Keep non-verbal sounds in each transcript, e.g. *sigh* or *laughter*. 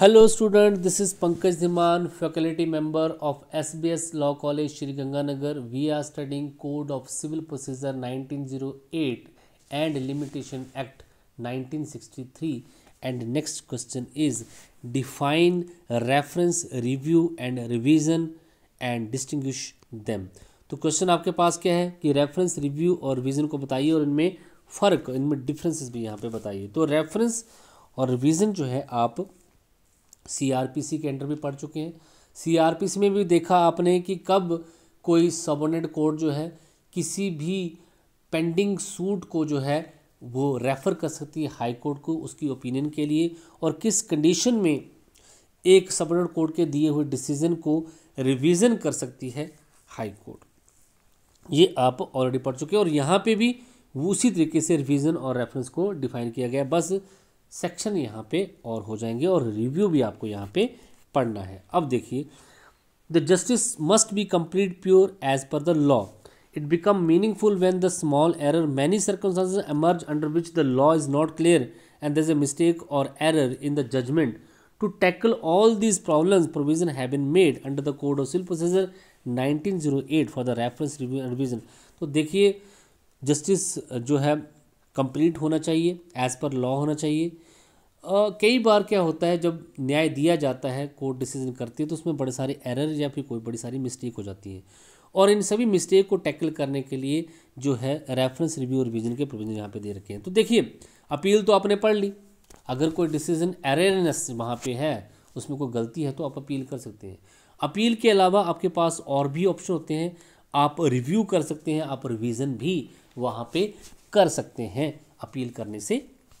Hello student this is Pankaj Dhiman faculty member of SBS law college Shri Ganganagar we are studying code of civil procedure 1908 and limitation act 1963 and next question is define reference review and revision and distinguish them तो क्वेश्चन आपके पास क्या है कि reference review और revision को बताइए और इनमें फ़र्क इनमें डिफरेंसेस भी यहाँ पर बताइए तो रेफरेंस और रिविजन जो है आप सीआरपीसी के अंडर भी पढ़ चुके हैं सीआरपीसी में भी देखा आपने कि कब कोई सबोनेट कोर्ट जो है किसी भी पेंडिंग सूट को जो है वो रेफ़र कर सकती है हाई कोर्ट को उसकी ओपिनियन के लिए और किस कंडीशन में एक सबोनेट कोर्ट के दिए हुए डिसीजन को रिवीजन कर सकती है हाई कोर्ट ये आप ऑलरेडी पढ़ चुके हैं और यहाँ पे भी उसी तरीके से रिवीजन और रेफरेंस को डिफाइन किया गया बस सेक्शन यहाँ पे और हो जाएंगे और रिव्यू भी आपको यहाँ पे पढ़ना है अब देखिए the justice must be complete pure as per the law it become meaningful when the small error many circumstances emerge under which the law is not clear and does a mistake और error in the judgment to tackle all these problem provision have been made under the code of civil procedure at for the reference review revision तो देखिए justice जो है complete होना चाहिए as per law होना चाहिए कई बार क्या होता है जब न्याय दिया जाता है कोर्ट डिसीजन करती है तो उसमें बड़े सारे एरर या फिर कोई बड़ी सारी मिस्टेक हो जाती है और इन सभी मिस्टेक को टैकल करने के लिए जो है रेफरेंस रिव्यू और रिविजन के प्रोविजन यहाँ पे दे रखे हैं तो देखिए अपील तो आपने पढ़ ली अगर कोई डिसीजन एरेनेस वहाँ पे है उसमें कोई गलती है तो आप अपील कर सकते हैं अपील के अलावा आपके पास और भी ऑप्शन होते हैं आप रिव्यू कर सकते हैं आप रिविज़न भी वहाँ पर कर सकते हैं अपील करने से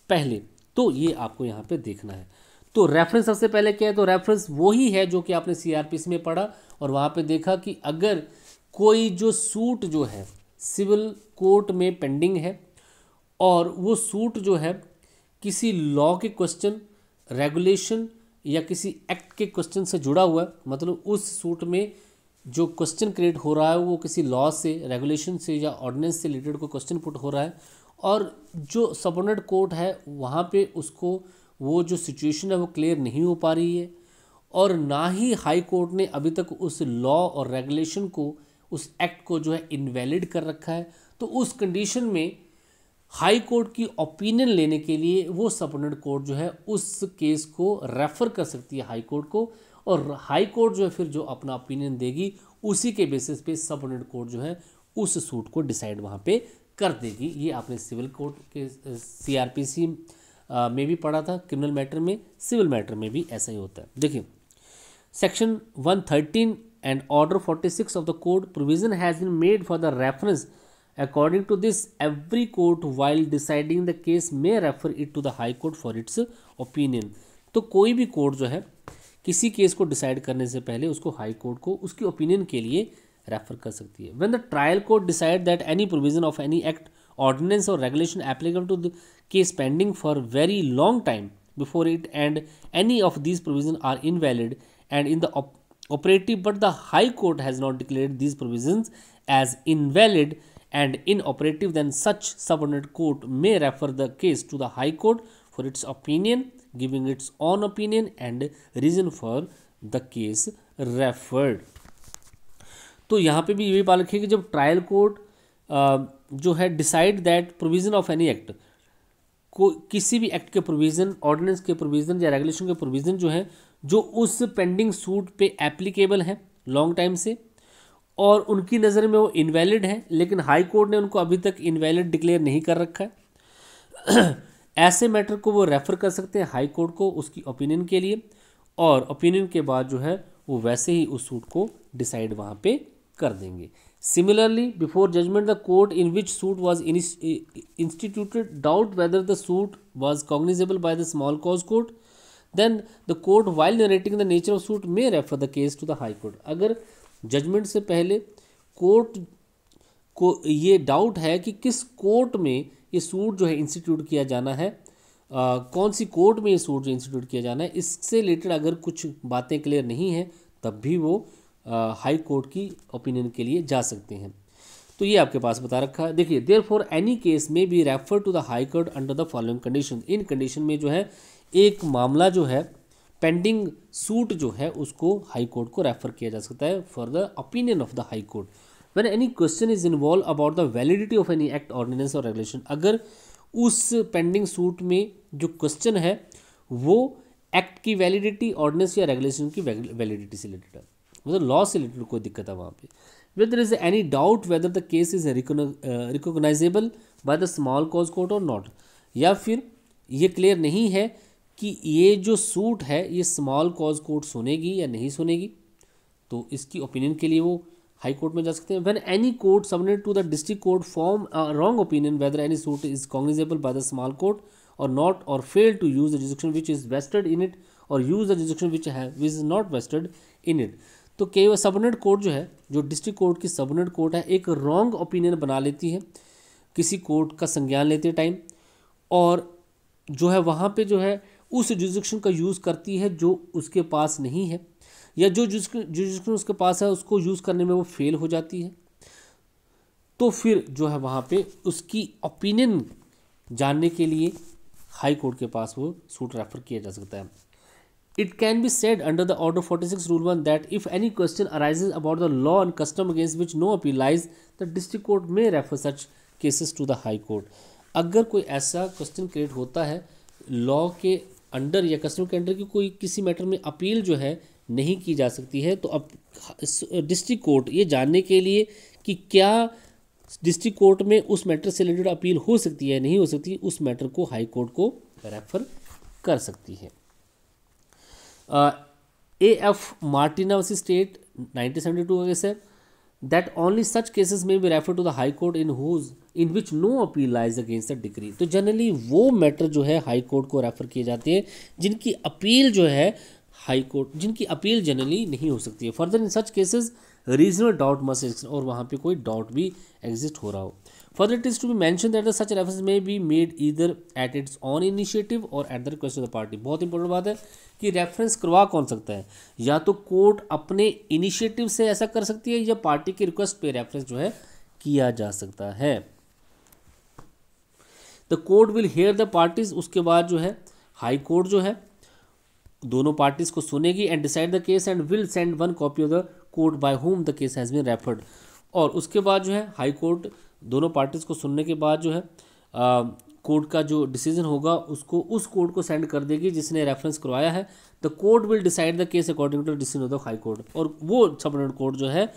पहले तो ये आपको यहाँ पे देखना है तो रेफरेंस सबसे पहले क्या है तो रेफरेंस वही है जो कि आपने सी में पढ़ा और वहाँ पे देखा कि अगर कोई जो सूट जो है सिविल कोर्ट में पेंडिंग है और वो सूट जो है किसी लॉ के क्वेश्चन रेगुलेशन या किसी एक्ट के क्वेश्चन से जुड़ा हुआ है मतलब उस सूट में जो क्वेश्चन क्रिएट हो रहा है वो किसी लॉ से रेगुलेशन से या ऑर्डिनेंस से रिलेटेड कोई क्वेश्चन पुट हो रहा है और जो सबोर्डिनेट कोर्ट है वहाँ पे उसको वो जो सिचुएशन है वो क्लियर नहीं हो पा रही है और ना ही हाई कोर्ट ने अभी तक उस लॉ और रेगुलेशन को उस एक्ट को जो है इनवैलिड कर रखा है तो उस कंडीशन में हाई कोर्ट की ओपिनियन लेने के लिए वो सबोर्डिनेट कोर्ट जो है उस केस को रेफ़र कर सकती है हाई कोर्ट को और हाई कोर्ट जो है फिर जो अपना ओपिनियन देगी उसी के बेसिस पे सबोर्डिनेट कोर्ट जो है उस सूट को डिसाइड वहाँ पे कर देगी ये आपने सिविल कोर्ट के सीआरपीसी में भी पढ़ा था क्रिमिनल मैटर में सिविल मैटर में भी ऐसा ही होता है देखिए section 113 and order 46 of the court provision has been made for the reference according to this every court while deciding the case may refer it to the high court for its opinion तो कोई भी court जो है किसी case को decide करने से पहले उसको हाई कोर्ट को उसकी ओपिनियन के लिए रेफर कर सकती है when the trial court decide that any provision of any act ordinance और regulation applicable to the case pending for very long time before it and any of these provision are invalid and in the operative but the high court has not declared these provisions as invalid and inoperative then such subordinate court may refer the case to the high court for its opinion giving its own opinion and reason for the case referred तो यहाँ पे भी ये बात रखिए कि जब trial court जो है decide that provision of any act को किसी भी एक्ट के प्रोविज़न ऑर्डिनेंस के प्रोविज़न या रेगुलेशन के प्रोविज़न जो है जो उस पेंडिंग सूट पे एप्लीकेबल है लॉन्ग टाइम से और उनकी नज़र में वो इनवैलिड है लेकिन हाई कोर्ट ने उनको अभी तक इनवैलिड डिक्लेयर नहीं कर रखा है *clears throat* ऐसे मैटर को वो रेफ़र कर सकते हैं हाई कोर्ट को उसकी ओपिनियन के लिए और ओपिनियन के बाद जो है वो वैसे ही उस सूट को डिसाइड वहाँ पे कर देंगे similarly before judgment the court in which suit was instituted doubt whether the suit was cognizable by the small cause court then the court while narrating the nature of suit may refer the case to the high court अगर judgment से पहले court को ये doubt है कि किस court में ये सूट जो है इंस्टीट्यूट किया जाना है Uh, कौन सी कोर्ट में ये सूट जो इंस्टीट्यूट किया जाना है इससे रिलेटेड अगर कुछ बातें क्लियर नहीं हैं तब भी वो हाई कोर्ट की ओपिनियन के लिए जा सकते हैं तो ये आपके पास बता रखा है देखिए देयर फॉर एनी केस में be refer to the high Court under the following condition in condition में जो है एक मामला जो है पेंडिंग सूट जो है उसको हाई कोर्ट को रेफर किया जा सकता है for the opinion of the high court when any question is involve about the validity of any act ordinance और रेगुलेशन अगर उस पेंडिंग सूट में जो क्वेश्चन है वो एक्ट की वैलिडिटी ऑर्डिनेंस या रेगुलेशन की वैलिडिटी से रिलेटेड है मतलब लॉ से रिलेटेड कोई दिक्कत है वहाँ पे whether is any doubt whether the case is recognizable by the small cause court और नॉट या फिर ये क्लियर नहीं है कि ये जो सूट है ये स्मॉल कॉज कोर्ट सुनेगी या नहीं सुनेगी तो इसकी ओपिनियन के लिए वो हाई कोर्ट में जा सकते हैं when any court submit to the district court form wrong opinion whether any suit is cognizable by the small court और नॉट और fail to use the jurisdiction which is vested in it और use the jurisdiction which which is not vested in it तो बार subordinate court जो है जो district court की subordinate court है एक रॉन्ग ओपिनियन बना लेती है किसी कोर्ट का संज्ञान लेते टाइम और जो है वहाँ पे जो है उस जुजिक्शन का यूज़ करती है जो उसके पास नहीं है या जो जुजिक्शन उसके पास है उसको यूज़ करने में वो फेल हो जाती है तो फिर जो है वहाँ पे उसकी ओपिनियन जानने के लिए हाई कोर्ट के पास वो सूट रेफ़र किया जा सकता है It can be said under the Order 46 Rule 1 that if any question arises about the law and custom against which no appeal lies, the district court may refer such cases to the high court. agar koi aisa question create hota hai law ke under ya custom ke under ki koi kisi matter mein appeal jo hai nahi ki ja sakti hai to ab district court ye janne ke liye ki kya district court में उस matter से related appeal हो सकती है नहीं हो सकती उस मैटर को हाई कोर्ट को रेफर कर सकती है A F Martina versus state 1972 का केस है दैट only सच cases में be refer to the high court in whose in which no appeal lies against the decree तो जनरली वो मैटर जो है हाई कोर्ट को रेफर किए जाते हैं जिनकी अपील जो है हाई कोर्ट जिनकी अपील जनरली नहीं हो सकती है further in such cases regional doubt must और वहाँ पर कोई डाउट भी एग्जिस्ट हो रहा हो Further, it is to be mentioned that such reference may be made either at its own initiative or at the request of the party. बहुत important बात है कि रेफरेंस करवा कौन सकता है या तो कोर्ट अपने इनिशिएटिव से ऐसा कर सकती है या पार्टी की रिक्वेस्ट पे रेफरेंस जो है किया जा सकता है the court will hear the parties उसके बाद जो है हाई कोर्ट जो है दोनों पार्टीज को सुनेगी and decide the case and will send one copy of the court by whom the case has been referred और उसके बाद जो है हाई कोर्ट दोनों पार्टीज़ को सुनने के बाद जो है कोर्ट का जो डिसीजन होगा उसको उस कोर्ट को सेंड कर देगी जिसने रेफरेंस करवाया है the court will decide the case according to decision of the high court और वो सबनेट कोर्ट जो है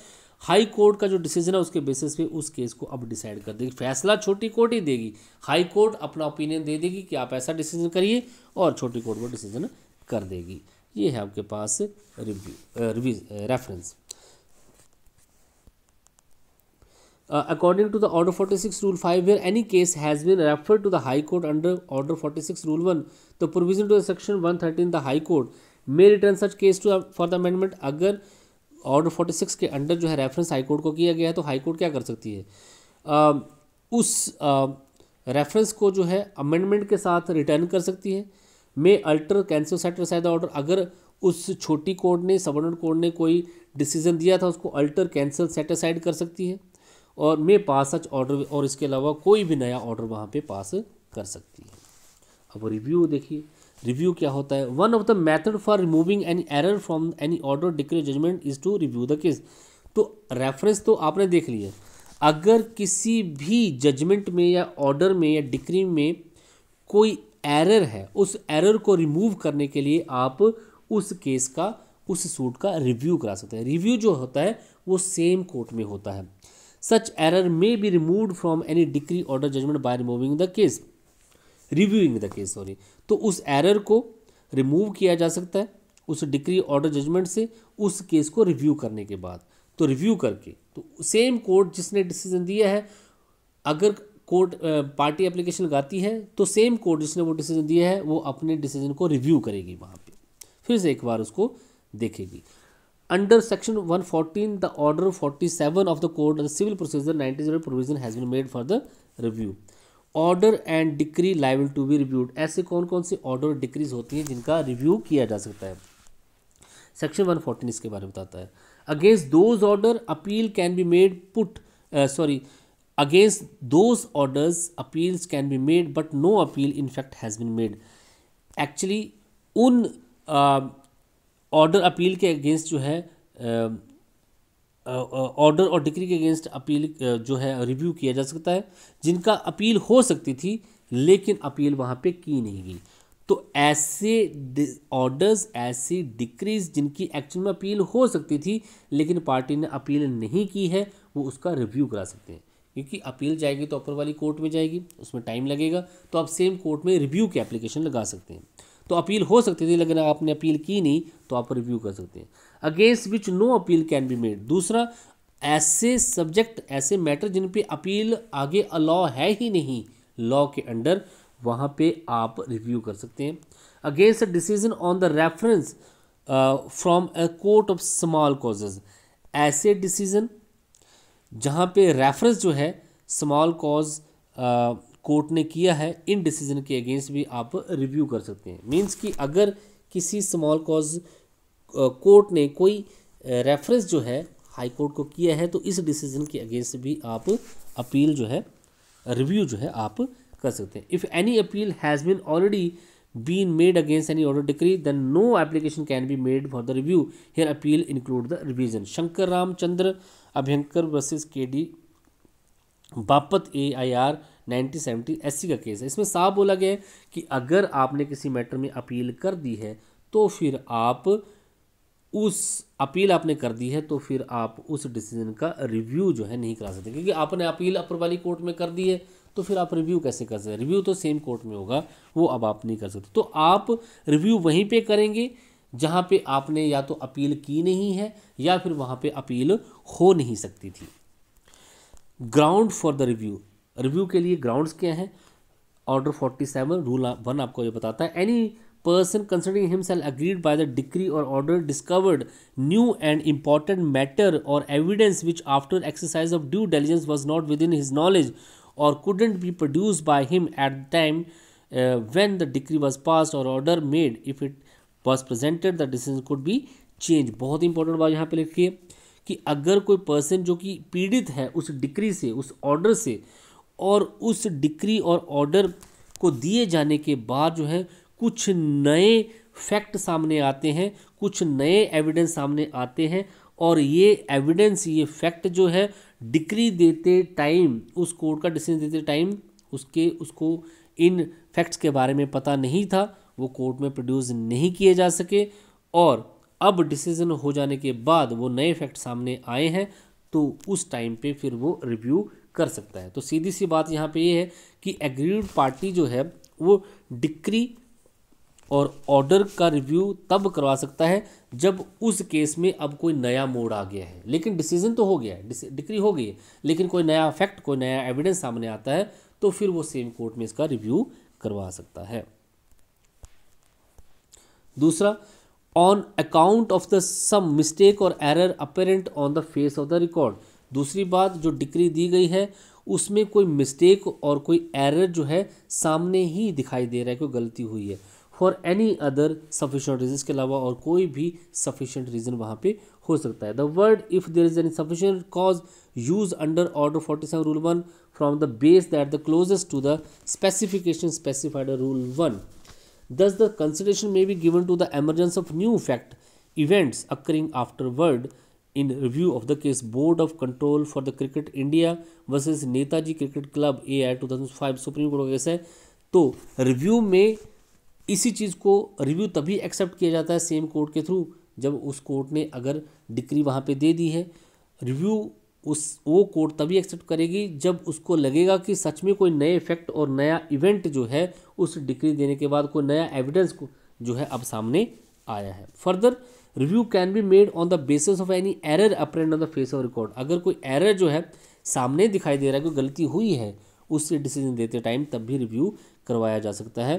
हाई कोर्ट का जो डिसीजन है उसके बेसिस पे उस केस को अब डिसाइड कर देगी फैसला छोटी कोर्ट ही देगी हाई कोर्ट अपना ओपिनियन दे देगी कि आप ऐसा डिसीजन करिए और छोटी कोर्ट वो डिसीजन कर देगी ये है आपके पास review review reference Uh, according to the order 46 rule 5 where any case has been referred to the high court under order 46 rule 1 the provision to the section 113 the high court may return such case to for the amendment agar order 46 के under जो है reference high court को किया गया है तो high court क्या कर सकती है uh, उस रेफरेंस uh, को जो है अमेंडमेंट के साथ रिटर्न कर सकती है may alter cancel set side order अगर उस छोटी कोर्ट ने सबर्डिनेट कोर्ट ने कोई डिसीजन दिया था उसको अल्टर कैंसिल सेट साइड कर सकती है और मे पास सच ऑर्डर और इसके अलावा कोई भी नया ऑर्डर वहाँ पे पास कर सकती है अब रिव्यू देखिए रिव्यू क्या होता है one of the method for removing any error from any order decree judgment is to review the case तो रेफरेंस तो आपने देख लिया अगर किसी भी जजमेंट में या ऑर्डर में या डिक्री में कोई एरर है उस एरर को रिमूव करने के लिए आप उस केस का उस सूट का रिव्यू करा सकते हैं रिव्यू जो होता है वो सेम कोर्ट में होता है such error may be remove from any decree order judgment by removing the case reviewing the case sorry तो उस एरर को रिमूव किया जा सकता है उस डिग्री ऑर्डर जजमेंट से उस केस को रिव्यू करने के बाद तो रिव्यू करके तो सेम कोर्ट जिसने डिसीजन दिया है अगर कोर्ट पार्टी एप्लीकेशन लगाती है तो सेम कोर्ट जिसने वो डिसीजन दिया है वो अपने डिसीजन को रिव्यू करेगी वहाँ पे फिर से एक बार उसको देखेगी under section 114, the order 47 of the code of the civil procedure 90 provision has been made for the review. Order and decree लाइवल टू बी रिव्यूड ऐसे कौन कौन से ऑर्डर डिक्रीज होती हैं जिनका रिव्यू किया जा सकता है सेक्शन वन फोर्टीन इसके बारे में बताता है against those order appeal can be made put sorry against those order appeals can be made but no appeal in fact has been made actually उन uh, ऑर्डर अपील के against जो है order और डिक्री के against appeal जो है review किया जा सकता है जिनका अपील हो सकती थी लेकिन अपील वहाँ पे की नहीं गई तो ऐसे ऑर्डर्स ऐसी डिक्रीज जिनकी एक्चुअल में अपील हो सकती थी लेकिन पार्टी ने अपील नहीं की है वो उसका रिव्यू करा सकते हैं क्योंकि अपील जाएगी तो अपर वाली कोर्ट में जाएगी उसमें टाइम लगेगा तो आप सेम कोर्ट में रिव्यू की एप्लीकेशन लगा सकते हैं तो अपील हो सकती थी लेकिन आपने अपील की नहीं तो आप रिव्यू कर सकते हैं against which no appeal can be made दूसरा ऐसे सब्जेक्ट ऐसे मैटर जिन पे अपील आगे अलॉ है ही नहीं लॉ के अंडर वहाँ पे आप रिव्यू कर सकते हैं against a decision on the reference from a court of small causes ऐसे डिसीजन जहाँ पे रेफरेंस जो है स्मॉल कॉज कोर्ट ने किया है इन डिसीजन के अगेंस्ट भी आप रिव्यू कर सकते हैं मीन्स कि अगर किसी स्मॉल कॉज कोर्ट ने कोई रेफरेंस जो है हाई कोर्ट को किया है तो इस डिसीजन के अगेंस्ट भी आप अपील जो है रिव्यू जो है आप कर सकते हैं if any appeal has been already been made against any order decree then no application can be made for the review here appeal include the revision Shankar Ramchandra Abhyankar versus K D Bapat A I R nineteen seventy SC का case है इसमें साफ बोला गया है कि अगर आपने किसी मैटर में अपील कर दी है तो फिर आप उस अपील आपने कर दी है तो फिर आप उस डिसीजन का रिव्यू जो है नहीं करा सकते क्योंकि आपने अपील अपर वाली कोर्ट में कर दी है तो फिर आप रिव्यू कैसे कर सकते रिव्यू तो सेम कोर्ट में होगा वो अब आप नहीं कर सकते तो आप रिव्यू वहीं पे करेंगे जहाँ पे आपने या तो अपील की नहीं है या फिर वहाँ पे अपील हो नहीं सकती थी ground for the review review के लिए ग्राउंड्स क्या हैं order forty seven rule one आपको ये बताता है any person him himself agreed by the decree और order discovered new and important matter और evidence which after exercise of due intelligence was not within his knowledge और couldn't be produce by him at the time when the decree was pass और order made if it was presented the decision could be change बहुत important बात यहाँ लिखी लिखिए कि अगर कोई पर्सन जो कि पीड़ित है उस डिक्री से उस ऑर्डर से और उस डिक्री और ऑर्डर को दिए जाने के बाद जो है कुछ नए फैक्ट सामने आते हैं कुछ नए एविडेंस सामने आते हैं और ये एविडेंस ये फैक्ट जो है डिक्री देते टाइम उस कोर्ट का डिसीजन देते टाइम उसके उसको इन फैक्ट्स के बारे में पता नहीं था वो कोर्ट में प्रोड्यूस नहीं किए जा सके और अब डिसीजन हो जाने के बाद वो नए फैक्ट सामने आए हैं तो उस टाइम पे फिर वो रिव्यू कर सकता है तो सीधी सी बात यहाँ पे ये यह है कि एग्रीड पार्टी जो है वो डिक्री और ऑर्डर का रिव्यू तब करवा सकता है जब उस केस में अब कोई नया मोड आ गया है लेकिन डिसीजन तो हो गया है डिक्री हो गई है लेकिन कोई नया फैक्ट कोई नया एविडेंस सामने आता है तो फिर वो सेम कोर्ट में इसका रिव्यू करवा सकता है दूसरा on account of the some mistake और error apparent on the face of the record दूसरी बात जो डिक्री दी गई है उसमें कोई मिस्टेक और कोई एरर जो है सामने ही दिखाई दे रहा है कोई गलती हुई है for any other sufficient reason के अलावा और कोई भी सफिशेंट रीज़न वहाँ पे हो सकता है the word if there is an sufficient cause use under order forty seven rule one from the base that the closest to the specification specified rule one thus the consideration may be given to the emergence of new fact events occurring after word in review of the case board of control for the cricket india versus netaji cricket club ai 2005 supreme court का case है तो review में इसी चीज़ को review तभी accept किया जाता है सेम कोर्ट के थ्रू जब उस कोर्ट ने अगर डिक्री वहाँ पे दे दी है रिव्यू उस वो कोर्ट तभी एक्सेप्ट करेगी जब उसको लगेगा कि सच में कोई नए इफेक्ट और नया इवेंट जो है उस डिक्री देने के बाद कोई नया एविडेंस को जो है अब सामने आया है further review can be made on the basis of any error apparent on the face of record अगर कोई एरर जो है सामने दिखाई दे रहा है कोई गलती हुई है उससे डिसीजन देते टाइम तब भी रिव्यू करवाया जा सकता है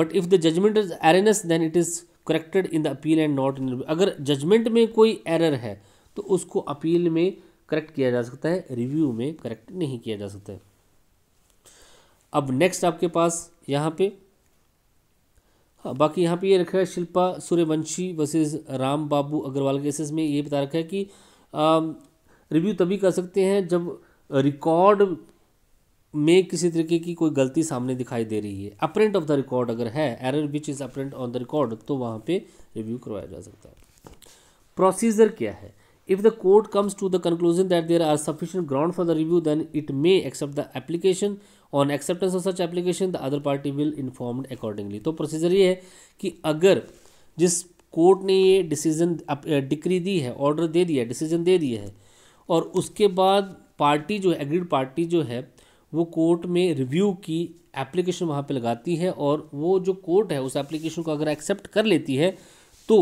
but if the judgment is erroneous then it is corrected in the appeal and not in अगर जजमेंट में कोई एरर है तो उसको अपील में करेक्ट किया जा सकता है रिव्यू में करेक्ट नहीं किया जा सकता है अब नेक्स्ट आपके पास यहाँ पे हाँ, बाकी यहाँ पे ये रखा है शिल्पा सूर्यवंशी वर्सेज राम बाबू अग्रवाल केसेस में ये बता रखा है कि रिव्यू तभी कर सकते हैं जब रिकॉर्ड में किसी तरीके की कोई गलती सामने दिखाई दे रही है अपरेंट ऑफ द रिकॉर्ड अगर है error which is apparent on the record तो वहाँ पे रिव्यू करवाया जा सकता है प्रोसीजर क्या है if the court comes to the conclusion that there are sufficient ground for the review then it may accept the application on acceptance of such application the other party will informed accordingly तो procedure ये है कि अगर जिस court ने ये decision decree दी है order दे दिया है डिसीजन दे दिया है और उसके बाद पार्टी जो है एग्रीड पार्टी जो है वो कोर्ट में रिव्यू की एप्लीकेशन वहाँ पे लगाती है और वो जो कोर्ट है उस एप्लीकेशन को अगर एक्सेप्ट कर लेती है तो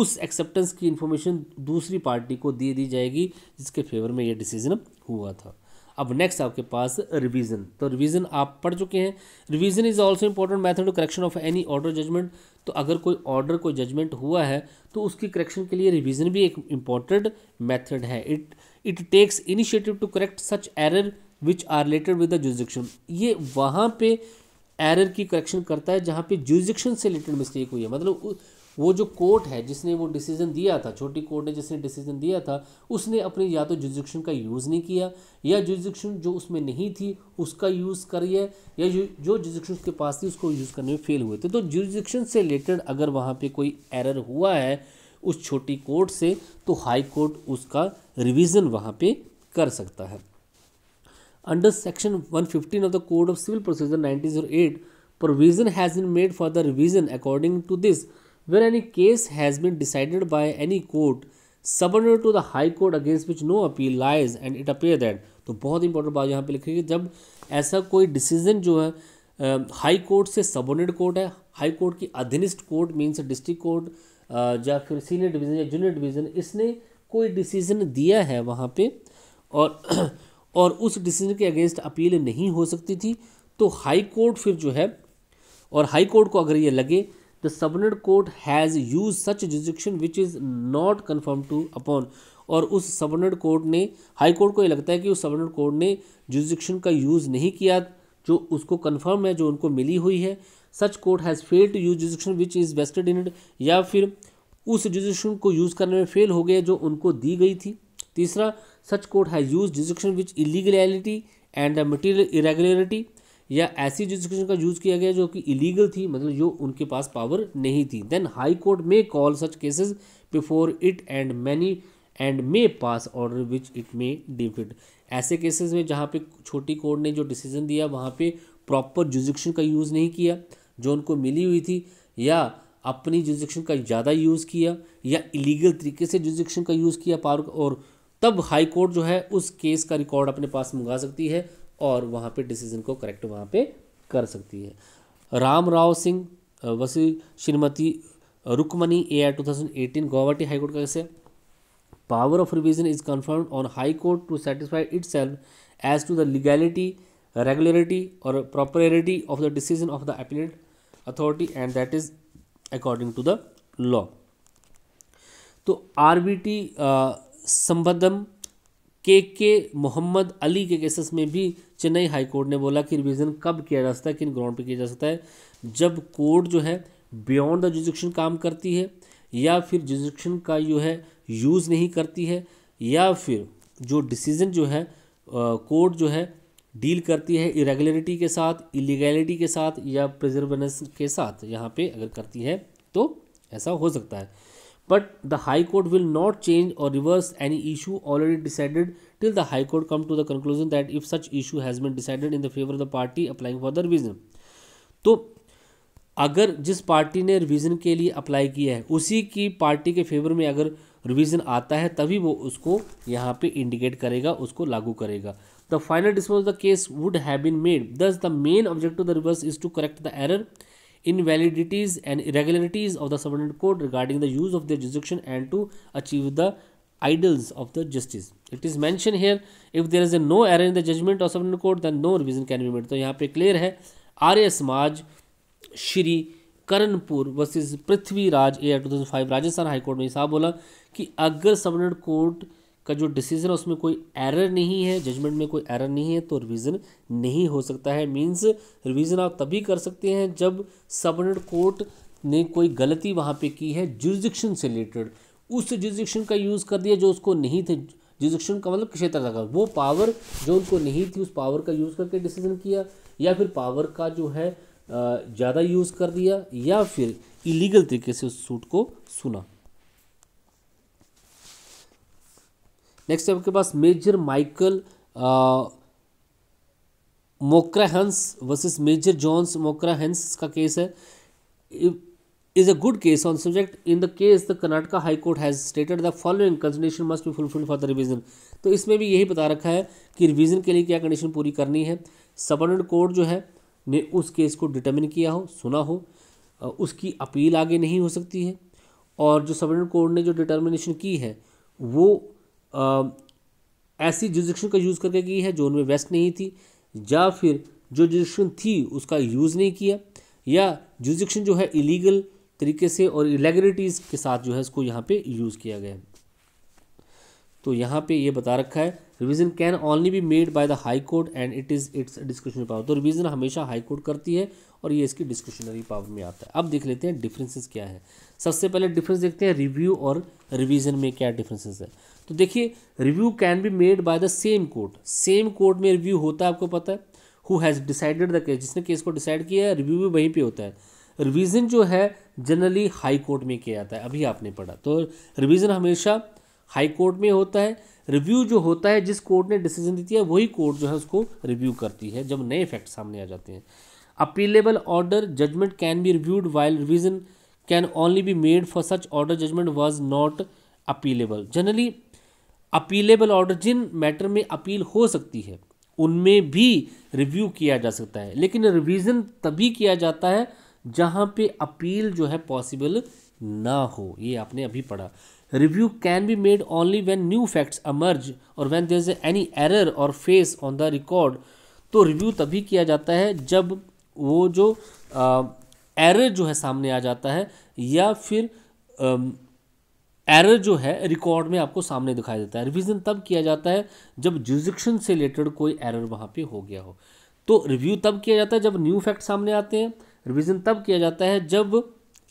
उस एक्सेप्टेंस की इन्फॉर्मेशन दूसरी पार्टी को दे दी जाएगी जिसके फेवर में ये डिसीजन हुआ था अब नेक्स्ट आपके पास रिवीजन तो रिवीजन आप पढ़ चुके हैं revision is also important method to correction of any order judgment तो अगर कोई ऑर्डर कोई जजमेंट हुआ है तो उसकी करेक्शन के लिए रिवीजन भी एक इंपॉर्टेंट मैथड है it it takes initiative to correct such error which are related with the jurisdiction ये वहाँ पे एरर की करेक्शन करता है जहाँ पे जुजिक्शन से रिलेटेड मिस्टेक हुई है मतलब वो जो कोर्ट है जिसने वो डिसीजन दिया था छोटी कोर्ट ने जिसने डिसीजन दिया था उसने अपनी या तो जुजिक्शन का यूज़ नहीं किया या जुजिक्शन जो उसमें नहीं थी उसका यूज़ करिए या जो जुजिक्शन उसके पास थी उसको यूज़ करने में फेल हुए थे तो जुजिक्शन से रिलेटेड अगर वहाँ पर कोई एरर हुआ है उस छोटी कोर्ट से तो हाई कोर्ट उसका रिविज़न वहाँ पर कर सकता है fifteen of 115 code of civil procedure nineteen zero 1908 provision has been made for the revision according to this where any case has been decided by any court subordinate to the high court against which no appeal lies and it appear that तो बहुत important बात यहाँ पे लिखी है जब ऐसा कोई डिसीजन जो है हाई कोर्ट से सबोर्डिनेट कोर्ट है हाई कोर्ट की अधीनिस्ट कोर्ट मीन्स डिस्ट्रिक्ट कोर्ट या फिर सीनियर डिवीजन या जूनियर डिवीजन इसने कोई डिसीजन दिया है वहाँ पे और *clears throat* और उस डिसीजन के अगेंस्ट अपील नहीं हो सकती थी तो हाई कोर्ट फिर जो है और हाई कोर्ट को अगर ये लगे the subordinate court has use such jurisdiction which is not confirm to upon और उस सबनेट कोर्ट ने हाई कोर्ट को ये लगता है कि उस सबनेट कोर्ट ने जुजिक्शन का यूज़ नहीं किया जो उसको कन्फर्म है जो उनको मिली हुई है such court has fail to use jurisdiction which is vested in it या फिर उस जुरिडिक्शन को यूज़ करने में फेल हो गया जो उनको दी गई थी तीसरा such court has use jurisdiction which illegality and the material irregularity या ऐसी जुडिस्डिक्शन का यूज़ किया गया जो कि इलीगल थी मतलब जो उनके पास पावर नहीं थी then high court may call such cases before it and many and may pass order which it may defeat ऐसे केसेस में जहाँ पे छोटी कोर्ट ने जो डिसीजन दिया वहाँ पे प्रॉपर जुजिक्शन का यूज़ नहीं किया जो उनको मिली हुई थी या अपनी जुजिक्शन का ज़्यादा यूज़ किया या इलीगल तरीके से जुजिक्शन का यूज़ किया पावर और तब हाई कोर्ट जो है उस केस का रिकॉर्ड अपने पास मंगा सकती है और वहाँ पे डिसीजन को करेक्ट वहाँ पे कर सकती है Ram Rao Singh versus Shrimati Rukmani A I two thousand eighteen Guwahati high court का कैसे power of revision is confirm on high court to satisfy it self as to the legality regularity और propriety of the decision of the appellate authority and that is according to the law तो R B T संबद्धम K K Mohammad Ali के cases में भी Chennai high court ने बोला कि revision कब किया जा सकता है किन ग्राउंड पर किया जा सकता है जब कोर्ट जो है बियॉन्ड द जुजिक्शन काम करती है या फिर जुजिक्शन का जो है यूज़ नहीं करती है या फिर जो डिसीज़न जो है कोर्ट जो है डील करती है इरेगुलरिटी के साथ इलीगैलिटी के साथ या प्रिजर्वनेस के साथ यहाँ पे अगर करती है तो ऐसा हो सकता है but the High Court will not change or reverse any issue already decided till the High Court come to the conclusion that if such issue has been decided in the favor of the party applying for the revision to agar jis party ne revision ke liye apply kiya hai usi ki party ke favor mein agar revision aata hai tabhi wo usko yahan pe indicate karega usko lagu karega the final dismissal of the case would have been made thus the main object of the reverse is to correct the error invalidities and irregularities of the subordinate court regarding the use of their jurisdiction and to achieve the idols of the justice it is mentioned here if there is a no error in the judgment of subordinate court then no revision can be made तो यहाँ पे clear है Arya Samaj Shri Karanpur versus Prithviraj A two thousand five Rajasthan high court में साहब बोला कि अगर subnet court का जो डिसीजन है उसमें कोई एरर नहीं है जजमेंट में कोई एरर नहीं है तो रिवीजन नहीं हो सकता है मींस रिवीजन आप तभी कर सकते हैं जब सबनेट कोर्ट ने कोई गलती वहाँ पे की है जुरिडिक्शन से रिलेटेड उस जुजिक्शन का यूज़ कर दिया जो उसको नहीं थे जुरिडिक्शन का मतलब क्षेत्र लगा वो पावर जो उनको नहीं थी उस पावर का यूज़ करके डिसीजन किया या फिर पावर का जो है ज़्यादा यूज़ कर दिया या फिर इलीगल तरीके से उस सूट को सुना नेक्स्ट आपके पास मेजर माइकल मोक्राहंस वर्सेस मेजर जॉन्स मोक्राहंस का केस है is a good case on subject in the case the Karnataka high court has stated the following condition must be fulfil for the revision तो इसमें भी यही बता रखा है कि रिवीजन के लिए क्या कंडीशन पूरी करनी है सबॉर्डिनेट कोर्ट जो है ने उस केस को डिटर्मिन किया हो सुना हो उसकी अपील आगे नहीं हो सकती है और जो सबॉर्डिनेट कोर्ट ने जो डिटर्मिनेशन की है वो ऐसी जुजिक्शन का यूज़ करके की है जो उनमें वेस्ट नहीं थी या फिर जो जुजिक्शन थी उसका यूज़ नहीं किया या जुजिक्शन जो है इलीगल तरीके से और इलेगलिटीज़ के साथ जो है इसको यहाँ पे यूज़ किया गया तो यहाँ पे ये यह बता रखा है revision can only be made by the high court and it is its discretionary power तो रिवीजन हमेशा हाई कोर्ट करती है और ये इसकी डिस्क्रिप्शनरी पावर में आता है अब देख लेते हैं डिफरेंसेस क्या है सबसे पहले डिफरेंस देखते हैं रिव्यू और रिवीजन में क्या डिफरेंसेस है तो देखिए review can be made by the same court same court में रिव्यू होता है आपको पता है who has decided the case जिसने केस को डिसाइड किया है रिव्यू भी वहीं पर होता है रिविज़न जो है जनरली हाई कोर्ट में किया जाता है अभी आपने पढ़ा तो रिविजन हमेशा हाई कोर्ट में होता है रिव्यू जो होता है जिस कोर्ट ने डिसीजन देती है वही कोर्ट जो है उसको रिव्यू करती है जब नए फैक्ट सामने आ जाते हैं appealable order judgment can be reviewed while revision can only be made for such order judgment was not appealable generally appealable order जिन मैटर में अपील हो सकती है उनमें भी रिव्यू किया जा सकता है लेकिन रिवीजन तभी किया जाता है जहाँ पे अपील जो है पॉसिबल ना हो ये आपने अभी पढ़ा review can be made only when new facts emerge और when there is any error और फेस ऑन द रिकॉर्ड तो रिव्यू तभी किया जाता है जब वो जो एरर जो है सामने आ जाता है या फिर एरर जो है रिकॉर्ड में आपको सामने दिखाई देता है रिविज़न तब किया जाता है जब जुजिक्शन से रिलेटेड कोई एरर वहाँ पे हो गया हो तो रिव्यू तब किया जाता है जब न्यू फैक्ट सामने आते हैं रिविज़न तब किया जाता है जब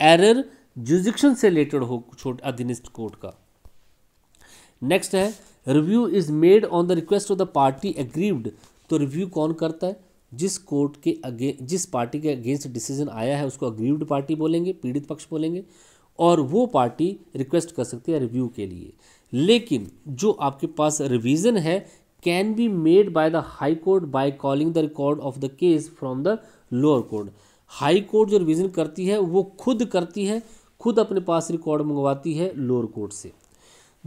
एरर जुजिक्शन से रिलेटेड हो छोट अधीनस्थ कोर्ट का नेक्स्ट है review is made on the request of the party aggrieved तो रिव्यू कौन करता है जिस कोर्ट के अगे जिस पार्टी के अगेंस्ट डिसीजन आया है उसको अग्रीव्ड पार्टी बोलेंगे पीड़ित पक्ष बोलेंगे और वो पार्टी रिक्वेस्ट कर सकती है रिव्यू के लिए लेकिन जो आपके पास रिवीजन है can be made by the high court by calling the record of the case from the lower court high court जो रिवीजन करती है वो खुद करती है खुद अपने पास रिकॉर्ड मंगवाती है लोअर कोर्ट से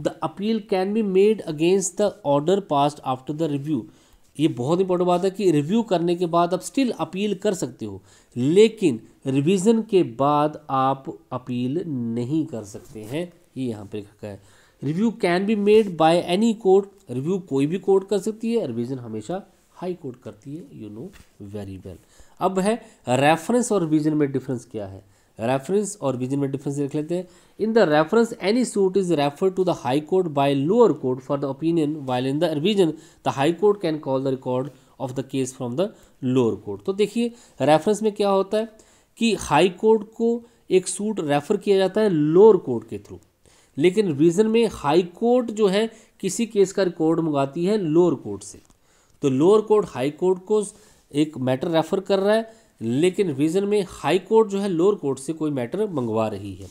the appeal can be made against the order passed after the review ये बहुत इंपॉर्टेंट बात है कि रिव्यू करने के बाद आप स्टिल अपील कर सकते हो लेकिन रिविजन के बाद आप अपील नहीं कर सकते हैं ये यहाँ पे लिखा है review can be made by any court review कोई भी कोर्ट कर सकती है रिविज़न हमेशा हाई कोर्ट करती है यू नो वेरी वेल अब है रेफरेंस और रिविज़न में डिफरेंस क्या है रेफरेंस और विजन में डिफरेंस देख लेते हैं in the reference any suit is refer to the high court by lower court for the opinion while in the revision the high court can call the record of the case from the lower court तो देखिए reference में क्या होता है कि high court को एक suit refer किया जाता है लोअर कोर्ट के थ्रू लेकिन रिविजन में हाई कोर्ट जो है किसी केस का रिकॉर्ड मंगाती है लोअर कोर्ट से तो लोअर कोर्ट हाई कोर्ट को एक मैटर रेफर कर रहा है लेकिन रीजन में हाई कोर्ट जो है लोअर कोर्ट से कोई मैटर मंगवा रही है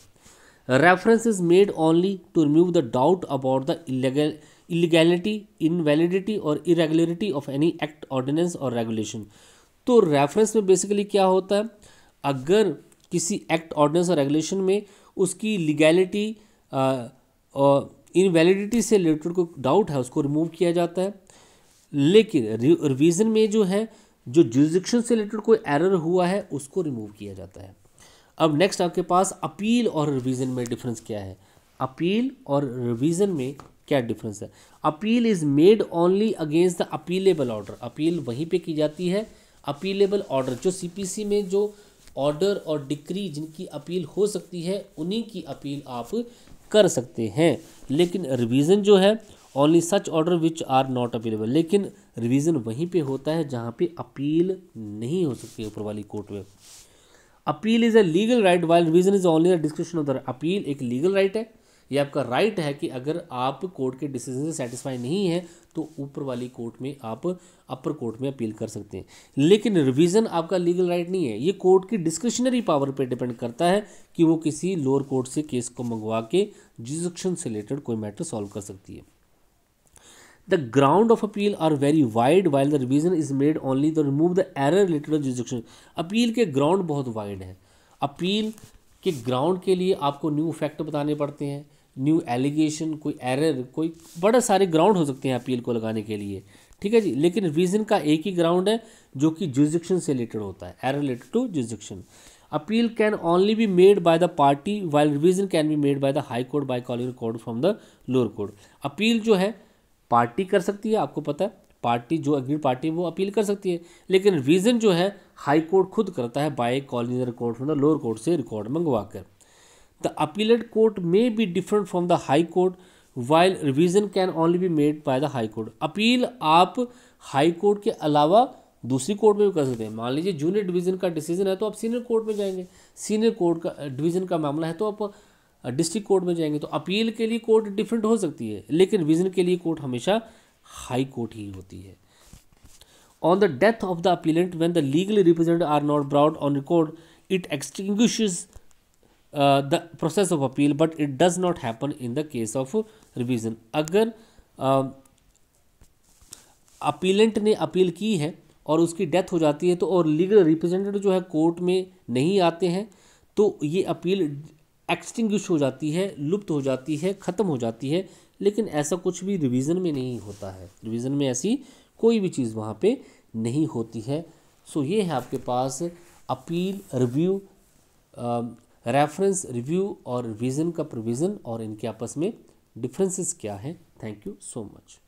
reference is made only to remove the doubt about the illegal illegality invalidity और irregularity of any act ordinance और रेगुलेशन तो रेफरेंस में बेसिकली क्या होता है अगर किसी एक्ट ऑर्डिनेंस और रेगुलेशन में उसकी लीगैलिटी इनवैलिडिटी से रिलेटेड कोई डाउट है उसको रिमूव किया जाता है लेकिन रिवीजन में जो है जो ज्यूजिक्शन से रिलेटेड कोई एरर हुआ है उसको रिमूव किया जाता है अब नेक्स्ट आपके पास अपील और रिवीजन में डिफरेंस क्या है अपील और रिवीजन में क्या डिफरेंस है appeal is made only against the appealable order appeal वहीं पे की जाती है अपीलेबल ऑर्डर जो सीपीसी में जो ऑर्डर और डिक्री जिनकी अपील हो सकती है उन्हीं की अपील आप कर सकते हैं लेकिन रिवीजन जो है only such order which are not appealable लेकिन रिवीजन वहीं पे होता है जहाँ पे अपील नहीं हो सकती ऊपर वाली कोर्ट में appeal is a legal right while revision is only discretion of the appeal एक लीगल राइट है ये आपका राइट right है कि अगर आप कोर्ट के डिसीजन से सेटिस्फाई नहीं है तो ऊपर वाली कोर्ट में आप अपर कोर्ट में अपील कर सकते हैं लेकिन रिवीजन आपका लीगल राइट right नहीं है ये कोर्ट की डिस्क्रिशनरी पावर पर डिपेंड करता है कि वो किसी लोअर कोर्ट से केस को मंगवा के जुडिक्शन से रिलेटेड कोई मैटर सॉल्व कर सकती है the ground of appeal are very wide while the revision is made only the remove the error related appeal के ग्राउंड बहुत वाइड है अपील के ग्राउंड के लिए आपको न्यू फैक्ट बताने पड़ते हैं न्यू एलिगेशन कोई एरर कोई बड़े सारे ग्राउंड हो सकते हैं अपील को लगाने के लिए ठीक है जी लेकिन रिवीजन का एक ही ग्राउंड है जो कि जुरिडिक्शन से रिलेटेड होता है error related to jurisdiction appeal can only be made by the party while revision can be made by the high court by calling court from the lower court appeal जो है party कर सकती है आपको पता है पार्टी जो agreed party है वो अपील कर सकती है लेकिन रिविजन जो है हाई कोर्ट खुद करता है by calling record from the lower court से रिकॉर्ड मंगवा कर the appellate court may be different from the high court while revision can only be made by the high court appeal आप high court के अलावा दूसरी court में भी कर सकते हैं मान लीजिए जूनियर डिवीजन का डिसीजन है तो आप सीनियर कोर्ट में जाएंगे सीनियर कोर्ट का डिवीजन का मामला है तो आप डिस्ट्रिक्ट कोर्ट में जाएंगे तो अपील के लिए कोर्ट डिफरेंट हो सकती है लेकिन विजन के लिए कोर्ट हमेशा हाई कोर्ट ही होती है on the death of the appellant when the legal represent are not brought on record it extinguish the process of appeal but it does not happen in the case of revision अगर appellant um, uh, ने appeal की है और उसकी death हो जाती है तो और लीगल रिप्रेजेंटेटिव जो है कोर्ट में नहीं आते हैं तो ये अपील एक्सटिंग्विश हो जाती है लुप्त हो जाती है ख़त्म हो जाती है लेकिन ऐसा कुछ भी रिवीजन में नहीं होता है रिवीजन में ऐसी कोई भी चीज़ वहाँ पे नहीं होती है सो ये है आपके पास अपील रिव्यू रेफरेंस रिव्यू और रिवीजन का प्रोविज़न और इनके आपस में डिफरेंसेस क्या है थैंक यू सो मच